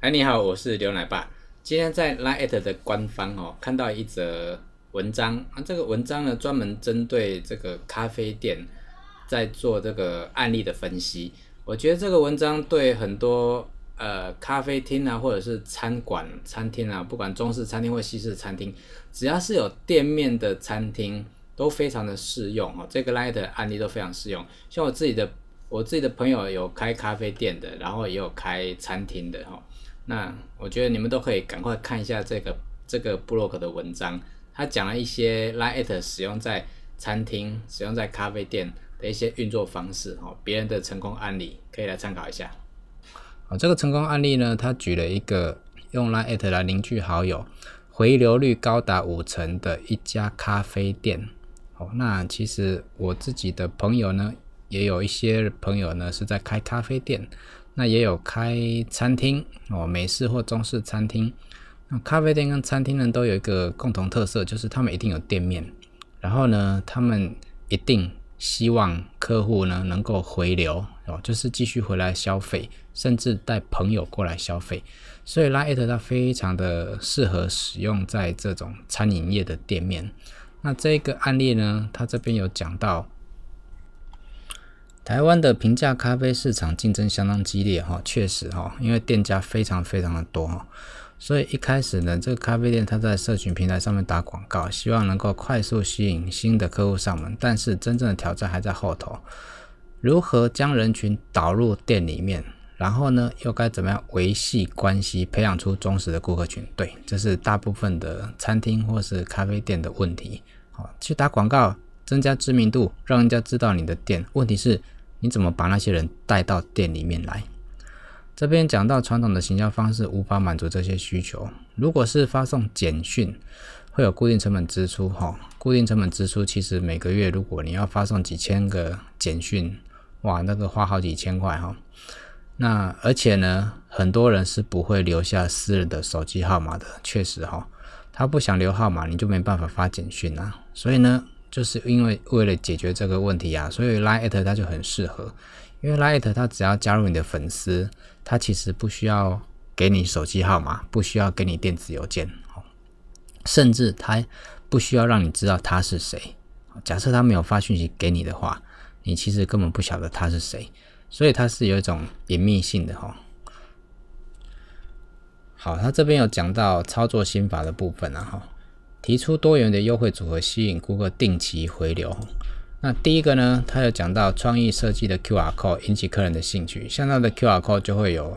哎，你好，我是牛奶爸。今天在 Light 的官方哦，看到一则文章啊，这个文章呢专门针对这个咖啡店在做这个案例的分析。我觉得这个文章对很多呃咖啡厅啊，或者是餐馆、餐厅啊，不管中式餐厅或西式餐厅，只要是有店面的餐厅都非常的适用哦。这个 Light 的案例都非常适用。像我自己的，我自己的朋友有开咖啡店的，然后也有开餐厅的哈。那我觉得你们都可以赶快看一下这个这个布洛克的文章，他讲了一些拉 at 使用在餐厅、使用在咖啡店的一些运作方式哦，别人的成功案例可以来参考一下。啊，这个成功案例呢，他举了一个用拉 at 来凝聚好友，回流率高达五成的一家咖啡店。哦，那其实我自己的朋友呢，也有一些朋友呢是在开咖啡店。那也有开餐厅哦，美式或中式餐厅。那咖啡店跟餐厅呢，都有一个共同特色，就是他们一定有店面。然后呢，他们一定希望客户呢能够回流哦，就是继续回来消费，甚至带朋友过来消费。所以，拉艾特它非常的适合使用在这种餐饮业的店面。那这个案例呢，它这边有讲到。台湾的平价咖啡市场竞争相当激烈哈，确实哈，因为店家非常非常的多哈，所以一开始呢，这个咖啡店它在社群平台上面打广告，希望能够快速吸引新的客户上门。但是真正的挑战还在后头，如何将人群导入店里面，然后呢，又该怎么样维系关系，培养出忠实的顾客群？对，这是大部分的餐厅或是咖啡店的问题。好，去打广告，增加知名度，让人家知道你的店。问题是。你怎么把那些人带到店里面来？这边讲到传统的行销方式无法满足这些需求。如果是发送简讯，会有固定成本支出哈。固定成本支出其实每个月，如果你要发送几千个简讯，哇，那个花好几千块哈。那而且呢，很多人是不会留下私人的手机号码的。确实哈，他不想留号码，你就没办法发简讯啊。所以呢。就是因为为了解决这个问题啊，所以拉 at 它就很适合。因为拉 at 它只要加入你的粉丝，它其实不需要给你手机号码，不需要给你电子邮件，甚至它不需要让你知道他是谁。假设他没有发讯息给你的话，你其实根本不晓得他是谁，所以它是有一种隐秘性的哈。好，他这边有讲到操作心法的部分了哈。提出多元的优惠组合，吸引顾客定期回流。那第一个呢，他有讲到创意设计的 QR code 引起客人的兴趣，像他的 QR code 就会有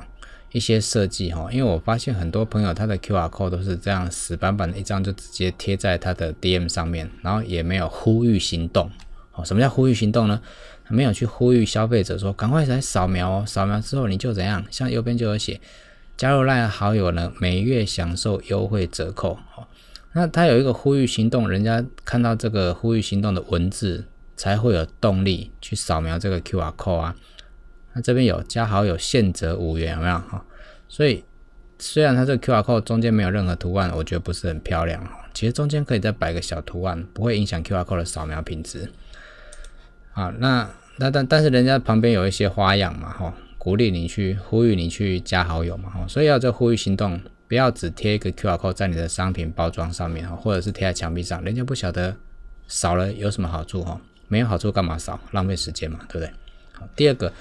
一些设计哈。因为我发现很多朋友他的 QR code 都是这样死板板的一张，就直接贴在他的 DM 上面，然后也没有呼吁行动。哦，什么叫呼吁行动呢？没有去呼吁消费者说赶快来扫描哦，扫描之后你就怎样？像右边就有写加入 LINE 好友呢，每月享受优惠折扣哦。那它有一个呼吁行动，人家看到这个呼吁行动的文字，才会有动力去扫描这个 QR code 啊。那这边有加好友，限折五元，有没有哈？所以虽然它这个 QR code 中间没有任何图案，我觉得不是很漂亮哈。其实中间可以再摆个小图案，不会影响 QR code 的扫描品质。好，那那但但是人家旁边有一些花样嘛哈，鼓励你去呼吁你去加好友嘛哈，所以要这呼吁行动。不要只贴一个 QR code 在你的商品包装上面哈，或者是贴在墙壁上，人家不晓得扫了有什么好处哈，没有好处干嘛扫，浪费时间嘛，对不对？第二个，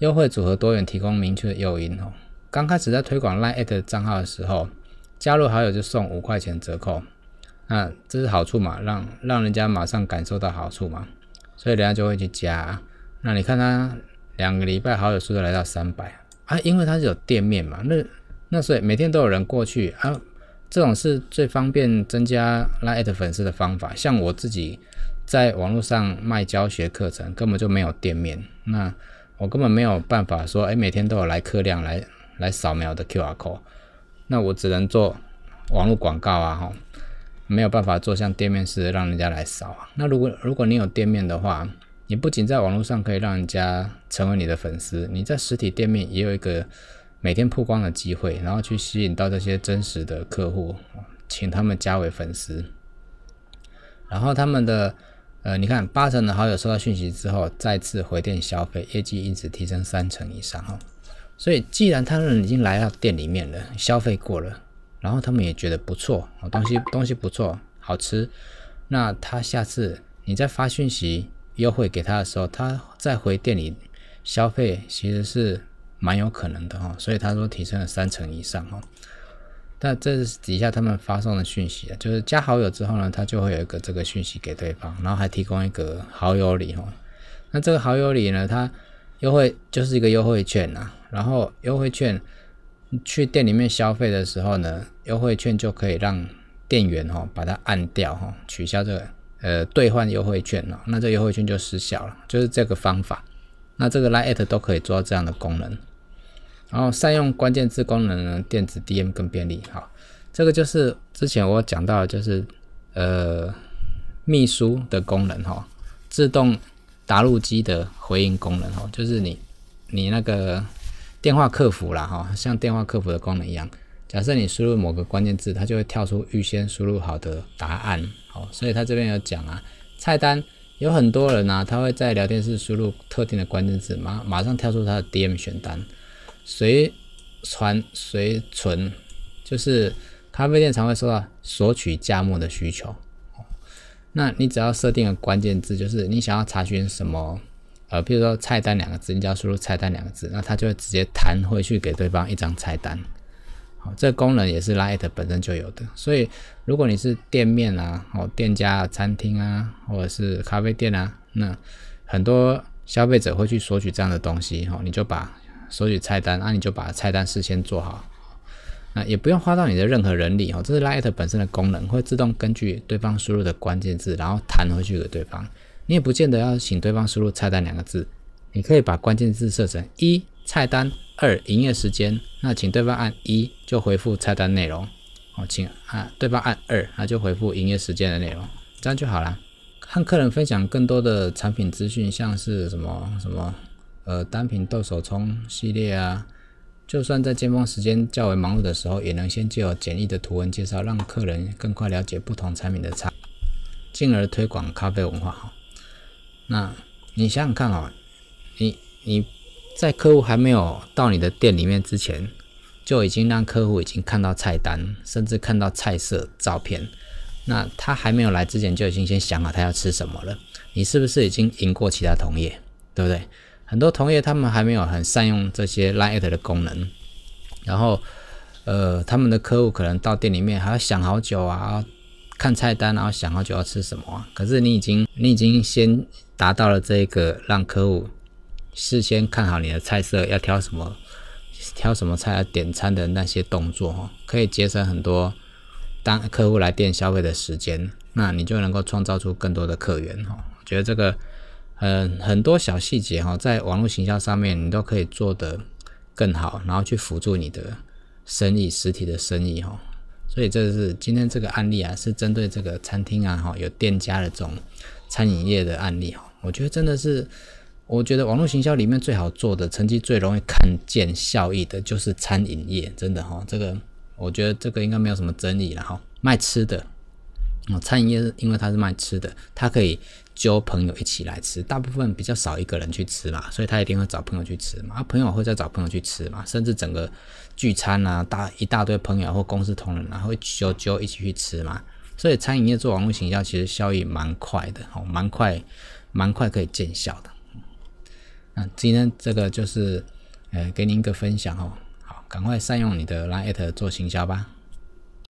优惠组合多元，提供明确的诱因哦。刚开始在推广 LINE at 账号的时候，加入好友就送五块钱折扣，那这是好处嘛，让让人家马上感受到好处嘛，所以人家就会去加。那你看他两个礼拜好友数就来到三百啊，因为他是有店面嘛，那。那所以每天都有人过去啊，这种是最方便增加拉艾特粉丝的方法。像我自己在网络上卖教学课程，根本就没有店面，那我根本没有办法说，哎，每天都有来客量来来扫描的 QR code。那我只能做网络广告啊，哈，没有办法做像店面式让人家来扫啊。那如果如果你有店面的话，你不仅在网络上可以让人家成为你的粉丝，你在实体店面也有一个。每天曝光的机会，然后去吸引到这些真实的客户，请他们加为粉丝，然后他们的呃，你看八成的好友收到讯息之后，再次回店消费，业绩因此提升三成以上哈。所以既然他们已经来到店里面了，消费过了，然后他们也觉得不错，东西东西不错，好吃，那他下次你再发讯息优惠给他的时候，他再回店里消费，其实是。蛮有可能的哈，所以他说提升了三成以上哈。那这是底下他们发送的讯息啊，就是加好友之后呢，他就会有一个这个讯息给对方，然后还提供一个好友礼哈。那这个好友礼呢，它优惠就是一个优惠券呐，然后优惠券去店里面消费的时候呢，优惠券就可以让店员哈把它按掉哈，取消这个呃兑换优惠券哦，那这优惠券就失效了，就是这个方法。那这个 l at 都可以做到这样的功能，然后善用关键字功能呢，电子 DM 更便利。好，这个就是之前我讲到，就是呃秘书的功能哈，自动答录机的回应功能哈，就是你你那个电话客服啦哈，像电话客服的功能一样，假设你输入某个关键字，它就会跳出预先输入好的答案。哦，所以它这边有讲啊，菜单。有很多人呢，他会在聊天室输入特定的关键字，马马上跳出他的 D M 选单，谁传谁存，就是咖啡店常会收到索取价目的需求。那你只要设定个关键字，就是你想要查询什么，呃，譬如说菜单两个字，你只要输入菜单两个字，那他就会直接弹回去给对方一张菜单。这功能也是 l i t 本身就有的，所以如果你是店面啊，哦，店家、餐厅啊，或者是咖啡店啊，那很多消费者会去索取这样的东西，哦，你就把索取菜单，那你就把菜单事先做好，那也不用花到你的任何人力，哦，这是 l i t 本身的功能，会自动根据对方输入的关键字，然后弹回去给对方，你也不见得要请对方输入“菜单”两个字，你可以把关键字设成一菜单。二营业时间，那请对方按一就回复菜单内容哦，请啊对方按二，那就回复营业时间的内容，这样就好了。和客人分享更多的产品资讯，像是什么什么呃单品豆手冲系列啊，就算在接风时间较为忙碌的时候，也能先借由简易的图文介绍，让客人更快了解不同产品的差，进而推广咖啡文化哈。那你想想看哦，你你。在客户还没有到你的店里面之前，就已经让客户已经看到菜单，甚至看到菜色照片。那他还没有来之前，就已经先想好他要吃什么了。你是不是已经赢过其他同业，对不对？很多同业他们还没有很善用这些 LINE 的功能，然后，呃，他们的客户可能到店里面还要想好久啊，看菜单然后想好久要吃什么啊。可是你已经你已经先达到了这个让客户。事先看好你的菜色，要挑什么，挑什么菜，要点餐的那些动作，哈，可以节省很多当客户来店消费的时间，那你就能够创造出更多的客源，哈。我觉得这个，呃，很多小细节，哈，在网络营销上面你都可以做得更好，然后去辅助你的生意，实体的生意，哈。所以这是今天这个案例啊，是针对这个餐厅啊，哈，有店家的这种餐饮业的案例，哈。我觉得真的是。我觉得网络行销里面最好做的、成绩最容易看见效益的，就是餐饮业，真的哈。这个我觉得这个应该没有什么争议了哈。卖吃的，哦，餐饮业因为它是卖吃的，它可以揪朋友一起来吃，大部分比较少一个人去吃嘛，所以他一定会找朋友去吃嘛。啊，朋友会再找朋友去吃嘛，甚至整个聚餐啊，大一大堆朋友或公司同仁，然后揪揪一起去吃嘛。所以餐饮业做网络行销，其实效益蛮快的，哦，蛮快，蛮快可以见效的。那今天这个就是，呃，给您一个分享哦。好，赶快善用你的 Line 做行销吧。